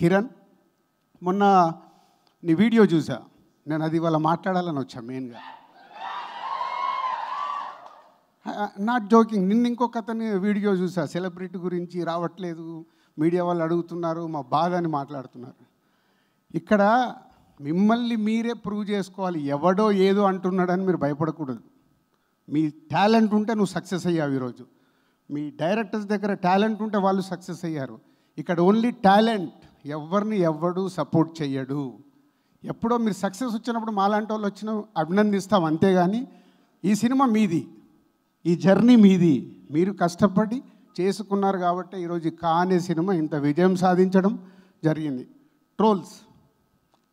కిరణ్ మొన్న నీ వీడియో చూసా నేను అది ఇవాళ మాట్లాడాలని వచ్చా మెయిన్గా నాట్ జోకింగ్ నిన్న ఇంకొక అతని వీడియో చూసా సెలబ్రిటీ గురించి రావట్లేదు మీడియా వాళ్ళు అడుగుతున్నారు మా బాధ అని మాట్లాడుతున్నారు ఇక్కడ మిమ్మల్ని మీరే ప్రూవ్ చేసుకోవాలి ఎవడో ఏదో అంటున్నాడని మీరు భయపడకూడదు మీ టాలెంట్ ఉంటే నువ్వు సక్సెస్ అయ్యావు ఈరోజు మీ డైరెక్టర్స్ దగ్గర టాలెంట్ ఉంటే వాళ్ళు సక్సెస్ అయ్యారు ఇక్కడ ఓన్లీ టాలెంట్ ఎవరిని ఎవడు సపోర్ట్ చేయడు ఎప్పుడో మీరు సక్సెస్ వచ్చినప్పుడు మాలాంటి వాళ్ళు వచ్చిన అభినందిస్తాం అంతేగాని ఈ సినిమా మీది ఈ జర్నీ మీది మీరు కష్టపడి చేసుకున్నారు కాబట్టి ఈరోజు కానే సినిమా ఇంత విజయం సాధించడం జరిగింది ట్రోల్స్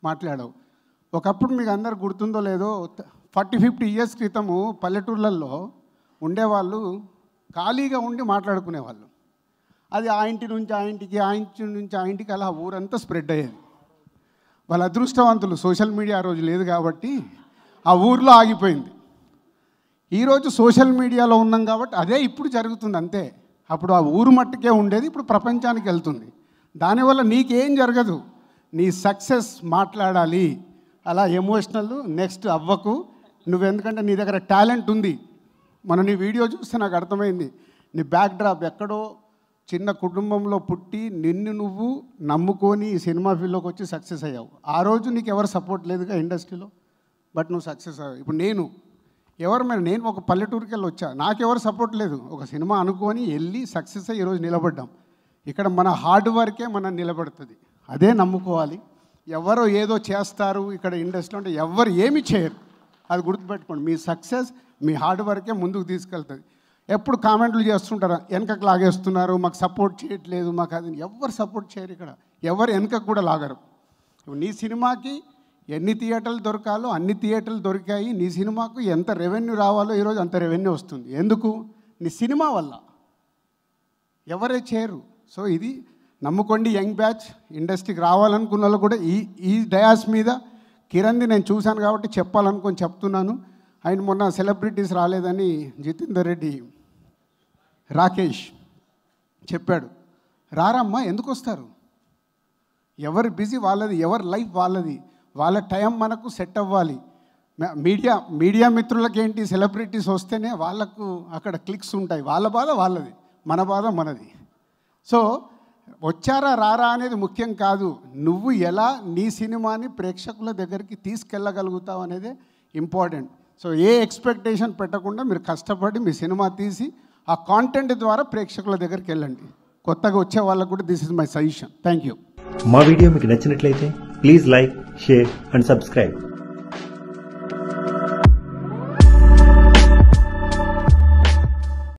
మాట్లాడవు ఒకప్పుడు మీకు అందరు గుర్తుందో లేదో ఫార్టీ ఫిఫ్టీ ఇయర్స్ క్రితము పల్లెటూర్లలో ఉండేవాళ్ళు ఖాళీగా ఉండి మాట్లాడుకునేవాళ్ళు అది ఆ ఇంటి నుంచి ఆ ఇంటికి ఆ ఇంటి నుంచి ఆ ఇంటికి అలా ఊరంతా స్ప్రెడ్ అయ్యేది వాళ్ళ అదృష్టవంతులు సోషల్ మీడియా ఆ రోజు లేదు కాబట్టి ఆ ఊర్లో ఆగిపోయింది ఈరోజు సోషల్ మీడియాలో ఉన్నాం కాబట్టి అదే ఇప్పుడు జరుగుతుంది అంతే అప్పుడు ఆ ఊరు మట్టుకే ఉండేది ఇప్పుడు ప్రపంచానికి వెళ్తుంది దానివల్ల నీకేం జరగదు నీ సక్సెస్ మాట్లాడాలి అలా ఎమోషనల్ నెక్స్ట్ అవ్వకు నువ్వు ఎందుకంటే నీ దగ్గర టాలెంట్ ఉంది మన నీ వీడియో చూస్తే నాకు అర్థమైంది నీ బ్యాక్డ్రాప్ ఎక్కడో చిన్న కుటుంబంలో పుట్టి నిన్ను నువ్వు నమ్ముకొని ఈ సినిమా ఫీల్డ్లోకి వచ్చి సక్సెస్ అయ్యావు ఆ రోజు నీకు ఎవరు సపోర్ట్ లేదుగా ఇండస్ట్రీలో బట్ నువ్వు సక్సెస్ అయ్యావు ఇప్పుడు నేను ఎవరు మీరు నేను ఒక పల్లెటూరుకి వెళ్ళి వచ్చా నాకెవరు సపోర్ట్ లేదు ఒక సినిమా అనుకొని వెళ్ళి సక్సెస్ అయ్యి ఈరోజు నిలబడ్డాం ఇక్కడ మన హార్డ్ వర్కే మనం నిలబడుతుంది అదే నమ్ముకోవాలి ఎవరో ఏదో చేస్తారు ఇక్కడ ఇండస్ట్రీలో అంటే ఎవరు ఏమి చేయరు అది గుర్తుపెట్టుకోండి మీ సక్సెస్ మీ హార్డ్ వర్కే ముందుకు తీసుకెళ్తుంది ఎప్పుడు కామెంట్లు చేస్తుంటారా వెనకకు లాగేస్తున్నారు మాకు సపోర్ట్ చేయట్లేదు మాకు అది ఎవరు సపోర్ట్ చేయరు ఇక్కడ ఎవరు వెనకకు కూడా లాగరు నీ సినిమాకి ఎన్ని థియేటర్లు దొరకాలో అన్ని థియేటర్లు దొరికాయి నీ సినిమాకు ఎంత రెవెన్యూ రావాలో ఈరోజు అంత రెవెన్యూ వస్తుంది ఎందుకు నీ సినిమా వల్ల ఎవరే చేయరు సో ఇది నమ్ముకోండి యంగ్ బ్యాచ్ ఇండస్ట్రీకి రావాలనుకున్న వాళ్ళు కూడా ఈ ఈ డయాస్ మీద కిరణ్ది నేను చూశాను కాబట్టి చెప్పాలనుకొని చెప్తున్నాను ఆయన మొన్న సెలబ్రిటీస్ రాలేదని జితేందర్ రెడ్డి రాకేష్ చెప్పాడు రారమ్మా ఎందుకు వస్తారు ఎవరి బిజీ వాళ్ళది ఎవరి లైఫ్ వాళ్ళది వాళ్ళ టైం మనకు సెట్ అవ్వాలి మీడియా మీడియా మిత్రులకి ఏంటి సెలబ్రిటీస్ వస్తేనే వాళ్ళకు అక్కడ క్లిక్స్ ఉంటాయి వాళ్ళ బాధ వాళ్ళది మన బాధ మనది సో వచ్చారా రారా అనేది ముఖ్యం కాదు నువ్వు ఎలా నీ సినిమాని ప్రేక్షకుల దగ్గరికి తీసుకెళ్ళగలుగుతావు అనేది ఇంపార్టెంట్ సో ఏ ఎక్స్పెక్టేషన్ పెట్టకుండా మీరు కష్టపడి మీ సినిమా తీసి ఆ కాంటెంట్ ద్వారా ప్రేక్షకుల దగ్గరికి వెళ్ళండి కొత్తగా వచ్చే వాళ్ళకు కూడా this is my suggestion thank you మా వీడియో మీకు నచ్చినట్లయితే please like share and subscribe